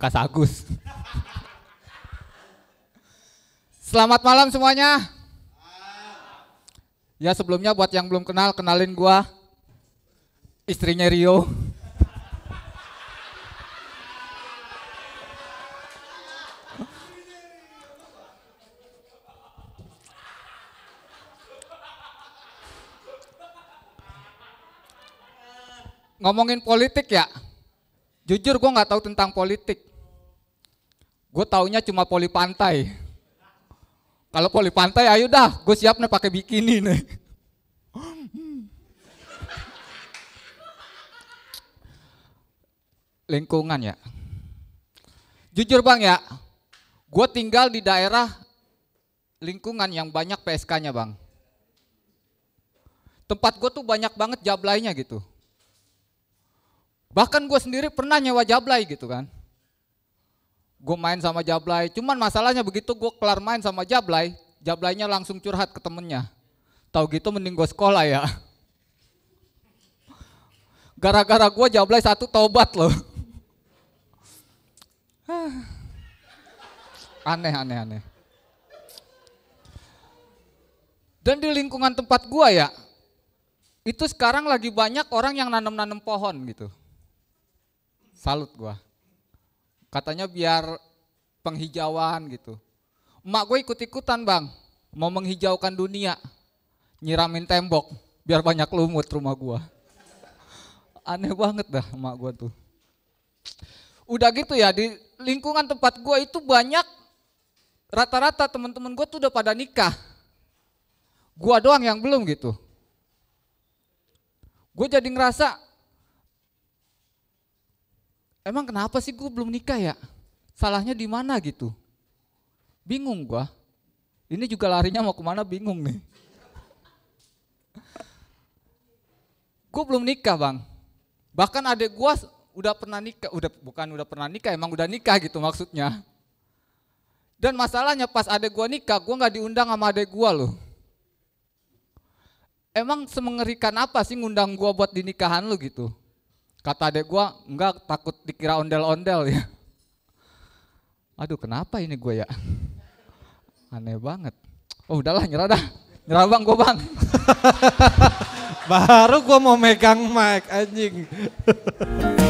bekas Agus. Selamat malam semuanya. Ya sebelumnya buat yang belum kenal, kenalin gua istrinya Rio. Ngomongin politik ya, jujur gue nggak tahu tentang politik. Gue taunya cuma poli pantai. Kalau poli pantai, ayo dah, gue siap nih pakai bikini nih. Lingkungan ya. Jujur bang ya, gue tinggal di daerah lingkungan yang banyak PSK-nya bang. Tempat gue tuh banyak banget jablainya gitu. Bahkan gue sendiri pernah nyewa jablay gitu kan gue main sama Jablay. Cuman masalahnya begitu gue kelar main sama Jablay, Jablaynya langsung curhat ke temennya. Tahu gitu mending gue sekolah ya. Gara-gara gue Jablay satu tobat loh. aneh, aneh, aneh. Dan di lingkungan tempat gue ya, itu sekarang lagi banyak orang yang nanam-nanam pohon gitu. Salut gue. Katanya biar penghijauan gitu. Emak gue ikut-ikutan bang, mau menghijaukan dunia, nyiramin tembok, biar banyak lumut rumah gue. Aneh banget dah emak gue tuh. Udah gitu ya, di lingkungan tempat gue itu banyak, rata-rata teman-teman gue tuh udah pada nikah. Gue doang yang belum gitu. Gue jadi ngerasa emang kenapa sih gue belum nikah ya? Salahnya di mana gitu? Bingung gue. Ini juga larinya mau kemana bingung nih. gue belum nikah bang. Bahkan adik gue udah pernah nikah, udah bukan udah pernah nikah, emang udah nikah gitu maksudnya. Dan masalahnya pas adek gue nikah, gue nggak diundang sama adek gue loh. Emang semengerikan apa sih ngundang gue buat di nikahan lo gitu? Kata adek gue, enggak takut dikira ondel-ondel ya. Aduh kenapa ini gue ya? Aneh banget. Oh udahlah nyerah dah. Nyerah bang, gue bang. Baru gue mau megang mic anjing.